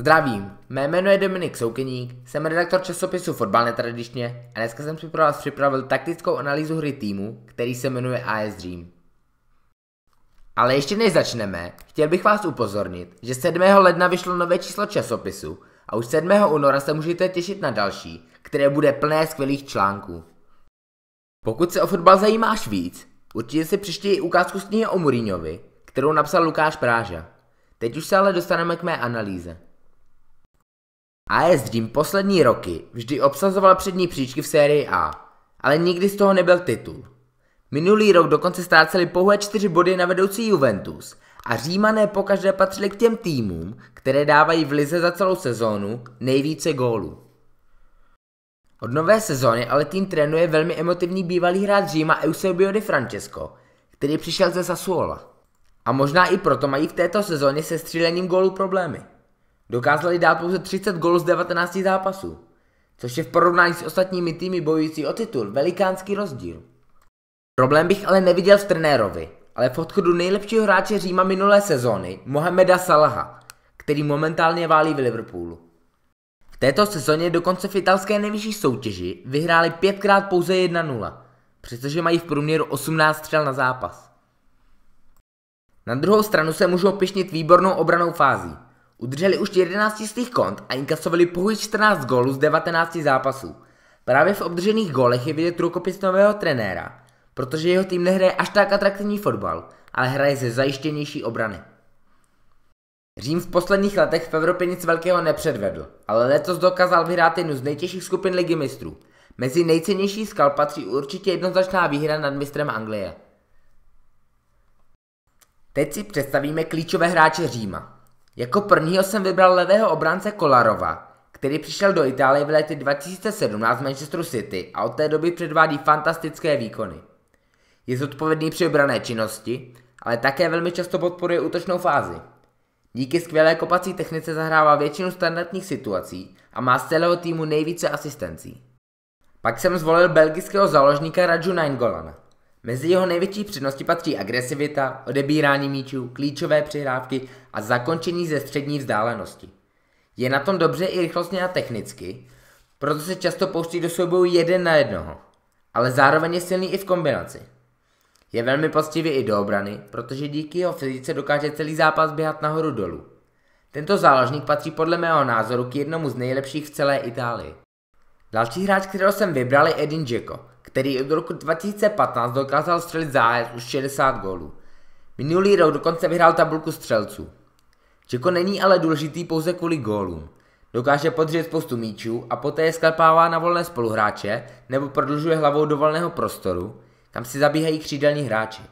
Zdravím, mé jméno je Dominik Soukeník, jsem redaktor časopisu Fotbal netradičně a dneska jsem si pro vás připravil taktickou analýzu hry týmu, který se jmenuje AS Dream. Ale ještě než začneme, chtěl bych vás upozornit, že 7. ledna vyšlo nové číslo časopisu a už 7. února se můžete těšit na další, které bude plné skvělých článků. Pokud se o fotbal zajímáš víc, určitě si přiště i ukázku z knihy o Mourinhovi, kterou napsal Lukáš Práža. Teď už se ale dostaneme k mé analýze. AS jezdím poslední roky vždy obsazoval přední příčky v sérii A, ale nikdy z toho nebyl titul. Minulý rok dokonce ztráceli pouhé čtyři body na vedoucí Juventus a Římané pokaždé patřili k těm týmům, které dávají v lize za celou sezónu nejvíce gólů. Od nové sezóny ale tým trénuje velmi emotivní bývalý hráč Říma Eusebio de Francesco, který přišel ze Sassuola. A možná i proto mají v této sezóně se střílením gólů problémy. Dokázali dát pouze 30 gólů z 19 zápasů, což je v porovnání s ostatními týmy bojující o titul velikánský rozdíl. Problém bych ale neviděl v trenérovi, ale v odchodu nejlepšího hráče Říma minulé sezóny, Mohameda Salaha, který momentálně válí v Liverpoolu. V této sezóně dokonce v italské nejvyšší soutěži vyhráli pětkrát pouze 1-0, přestože mají v průměru 18 střel na zápas. Na druhou stranu se můžou pišnit výbornou obranou fází, Udrželi už 11 čistých kont a inkasovali pouhých 14 gólů z 19 zápasů. Právě v obdržených gólech je vidět rukopis nového trenéra, protože jeho tým nehraje až tak atraktivní fotbal, ale hraje ze zajištěnější obrany. Řím v posledních letech v Evropě nic velkého nepředvedl, ale letos dokázal vyhrát jednu z nejtěžších skupin ligy mistrů. Mezi nejcennější skal patří určitě jednoznačná výhra nad mistrem Anglie. Teď si představíme klíčové hráče Říma. Jako prvního jsem vybral levého obránce Kolarova, který přišel do Itálie v létě 2017 z Manchesteru City a od té doby předvádí fantastické výkony. Je zodpovědný při obrané činnosti, ale také velmi často podporuje útočnou fázi. Díky skvělé kopací technice zahrává většinu standardních situací a má z celého týmu nejvíce asistencí. Pak jsem zvolil belgického záložníka Raju Nainggolan, Mezi jeho největší přednosti patří agresivita, odebírání míčů, klíčové přihrávky a zakončení ze střední vzdálenosti. Je na tom dobře i rychlostně a technicky, proto se často pouští do soubojů jeden na jednoho, ale zároveň je silný i v kombinaci. Je velmi poctivý i do obrany, protože díky jeho fyzice dokáže celý zápas běhat nahoru dolů. Tento záložník patří podle mého názoru k jednomu z nejlepších v celé Itálii. Další hráč, kterého jsem vybral, je Edin Dzeko, který od roku 2015 dokázal střelit zájez už 60 gólů. Minulý rok dokonce vyhrál tabulku střelců. Čeko není ale důležitý pouze kvůli gólům. Dokáže podřít spoustu míčů a poté je sklepává na volné spoluhráče nebo prodlužuje hlavou do volného prostoru, kam si zabíhají křídelní hráči.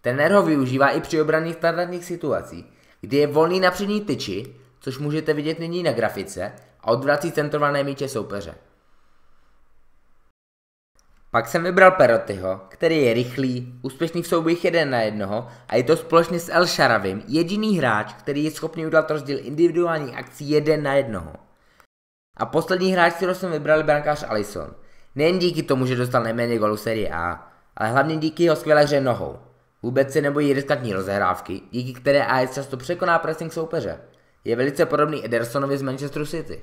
Trenér ho využívá i při obraných standardních situacích, kdy je volný na přední tyči, což můžete vidět nyní na grafice, a odvrací centrované míče soupeře. Pak jsem vybral Perotyho, který je rychlý, úspěšný v soubojích jeden na jednoho a je to společně s El Sharavim jediný hráč, který je schopný udělat rozdíl individuální akcí jeden na jednoho. A poslední hráč, kterého jsem vybral, je brankář Alison. Nejen díky tomu, že dostal nejméně golu série A, ale hlavně díky jeho skvělé hře nohou. Vůbec se nebojí riskantní rozehrávky, díky které AS často překoná pressing soupeře. Je velice podobný Edersonovi z Manchester City.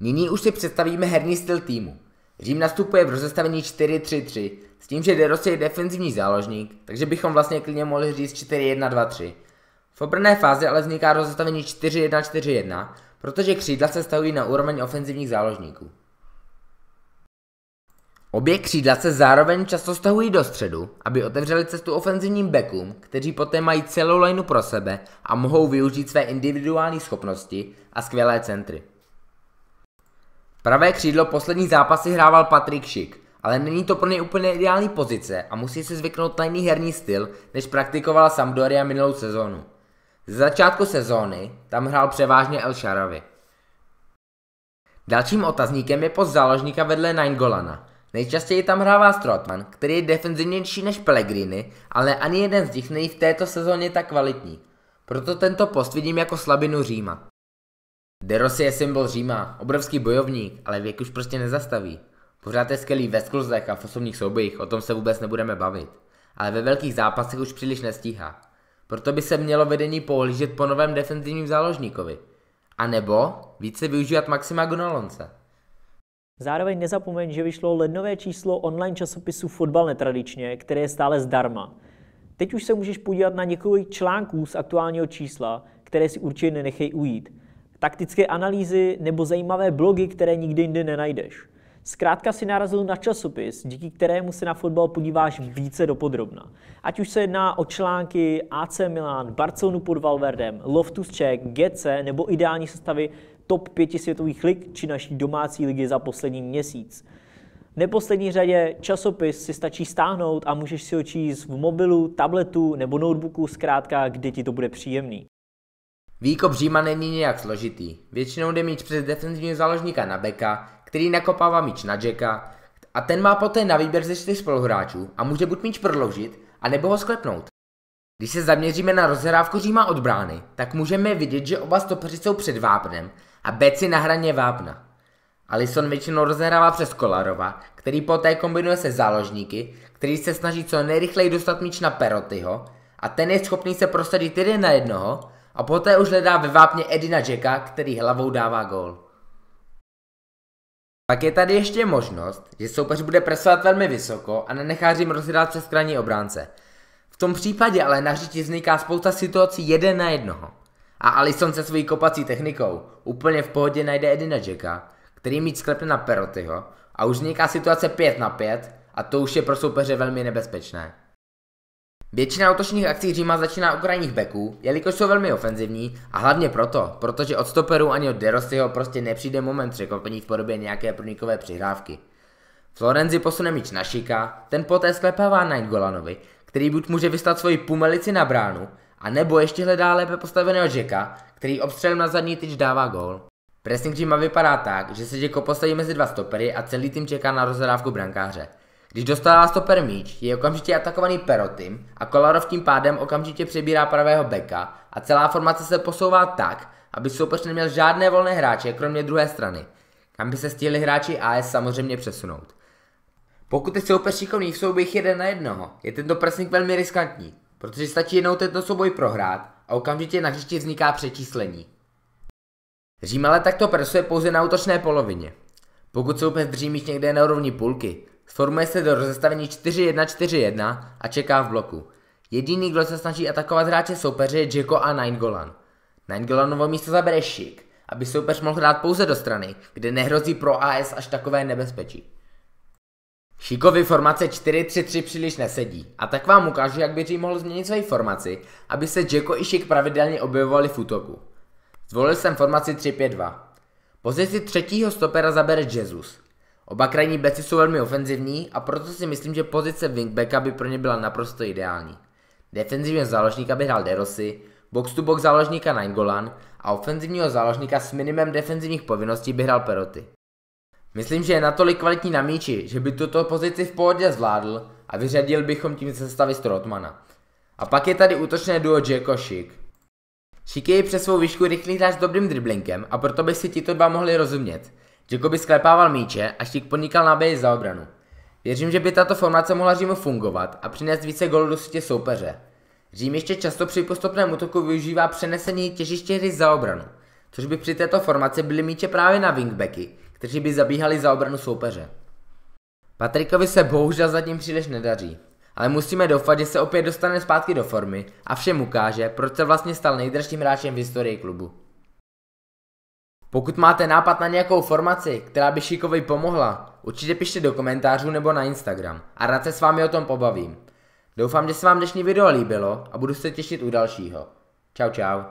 Nyní už si představíme herní styl týmu. Řím nastupuje v rozestavení 4-3-3, s tím, že Derosi je defenzivní záložník, takže bychom vlastně klidně mohli říct 4-1-2-3. V obrné fázi ale vzniká rozestavení 4-1-4-1, protože křídla se stahují na úroveň ofenzivních záložníků. Obě křídla se zároveň často stahují do středu, aby otevřeli cestu ofenzivním bekům, kteří poté mají celou lineu pro sebe a mohou využít své individuální schopnosti a skvělé centry. Pravé křídlo poslední zápasy hrával Patrik Šik, ale není to pro něj úplně ideální pozice a musí se zvyknout na jiný herní styl, než praktikovala Sampdoria minulou sezónu. Z začátku sezóny tam hrál převážně El Sharavi. Dalším otazníkem je post záložníka vedle Nainggolana. Nejčastěji tam hrává Strotman, který je defenzivnější než Pellegrini, ale ani jeden z nich není v této sezóně tak kvalitní. Proto tento post vidím jako slabinu Říma. De Rossi je symbol Říma, obrovský bojovník, ale věk už prostě nezastaví. Pořád je skvělý ve skluzech a v osobních soubojích, o tom se vůbec nebudeme bavit. Ale ve velkých zápasech už příliš nestíhá. Proto by se mělo vedení pohlížet po novém defenzivním záložníkovi. A nebo více využívat Maxima Gonalonce. Zároveň nezapomeň, že vyšlo lednové číslo online časopisu Fotbal netradičně, které je stále zdarma. Teď už se můžeš podívat na několik článků z aktuálního čísla, které si určitě nenechej ujít taktické analýzy nebo zajímavé blogy, které nikdy jinde nenajdeš. Zkrátka si narazil na časopis, díky kterému se na fotbal podíváš více dopodrobna. Ať už se jedná o články AC Milan, Barcelonu pod Valverdem, Loftus Check, GC nebo ideální sestavy top 5 světových lig či naší domácí ligy za poslední měsíc. V neposlední řadě časopis si stačí stáhnout a můžeš si ho číst v mobilu, tabletu nebo notebooku, zkrátka, kde ti to bude příjemný. Výkop Říma není nějak složitý. Většinou jde míč přes defenzivního záložníka na beka, který nakopává míč na Jacka, a ten má poté na výběr ze čtyř spoluhráčů a může buď míč prodloužit, anebo ho sklepnout. Když se zaměříme na rozhrávku Říma od brány, tak můžeme vidět, že oba stopeři jsou před vápnem a Beci na hraně vápna. Alison většinou rozehrává přes Kolarova, který poté kombinuje se záložníky, který se snaží co nejrychleji dostat míč na Perotyho a ten je schopný se prosadit jeden na jednoho a poté už hledá ve vápně Edina Jacka, který hlavou dává gól. Pak je tady ještě možnost, že soupeř bude presovat velmi vysoko a nenechá Řím rozhrát přes krajní obránce. V tom případě ale na hřiči vzniká spousta situací jeden na jednoho. A Alison se svojí kopací technikou úplně v pohodě najde Edina Jacka, který mít sklepne na Perotyho a už vzniká situace 5 na 5 a to už je pro soupeře velmi nebezpečné. Většina útočních akcí Říma začíná u krajních beků, jelikož jsou velmi ofenzivní a hlavně proto, protože od stoperů ani od Derostyho prostě nepřijde moment překvapení v podobě nějaké průnikové přihrávky. Florenzi posune míč na Šika, ten poté sklepává Nightgolanovi, který buď může vystat svoji pumelici na bránu, a nebo ještě hledá lépe postaveného Žeka, který obstřelem na zadní tyč dává gól. Pressing Říma vypadá tak, že se Žeko postaví mezi dva stopery a celý tým čeká na rozhrávku brankáře. Když dostává stoper míč, je okamžitě atakovaný Perotym a Kolarov tím pádem okamžitě přebírá pravého beka a celá formace se posouvá tak, aby soupeř neměl žádné volné hráče kromě druhé strany, kam by se stihli hráči AS samozřejmě přesunout. Pokud je soupeř šikovný v soubojích jeden na jednoho, je tento pressing velmi riskantní, protože stačí jednou tento souboj prohrát a okamžitě na hřišti vzniká přečíslení. Řím ale takto presuje pouze na útočné polovině. Pokud soupeř drží míč někde na úrovni půlky, Sformuje se do rozestavení 4-1-4-1 a čeká v bloku. Jediný, kdo se snaží atakovat hráče soupeře je Jacko a Nainggolan. Nainggolanovo místo zabere Šik, aby soupeř mohl hrát pouze do strany, kde nehrozí pro AS až takové nebezpečí. Šikovi formace 4-3-3 příliš nesedí a tak vám ukážu, jak by Řím mohl změnit svoji formaci, aby se Jacko i Šik pravidelně objevovali v útoku. Zvolil jsem formaci 3-5-2. Pozici třetího stopera zabere Jesus. Oba krajní beci jsou velmi ofenzivní a proto si myslím, že pozice wingbacka by pro ně byla naprosto ideální. Defenzivního záložníka by hrál Derosy, box to box záložníka Nainggolan a ofenzivního záložníka s minimem defenzivních povinností by hrál Peroty. Myslím, že je natolik kvalitní na míči, že by tuto pozici v pohodě zvládl a vyřadil bychom tím sestavy Strotmana. A pak je tady útočné duo Jacko Šik. Šik je přes svou výšku rychlý hráč s dobrým driblinkem a proto by si tito dva mohli rozumět – by sklepával míče a Štík podnikal náběhy za obranu. Věřím, že by tato formace mohla Římu fungovat a přinést více gólů do sítě soupeře. Řím ještě často při postupném útoku využívá přenesení těžiště hry za obranu, což by při této formaci byly míče právě na wingbacky, kteří by zabíhali za obranu soupeře. Patrikovi se bohužel zatím příliš nedaří, ale musíme doufat, že se opět dostane zpátky do formy a všem ukáže, proč se vlastně stal nejdražším hráčem v historii klubu. Pokud máte nápad na nějakou formaci, která by Šíkovi pomohla, určitě pište do komentářů nebo na Instagram a rád se s vámi o tom pobavím. Doufám, že se vám dnešní video líbilo a budu se těšit u dalšího. Čau čau.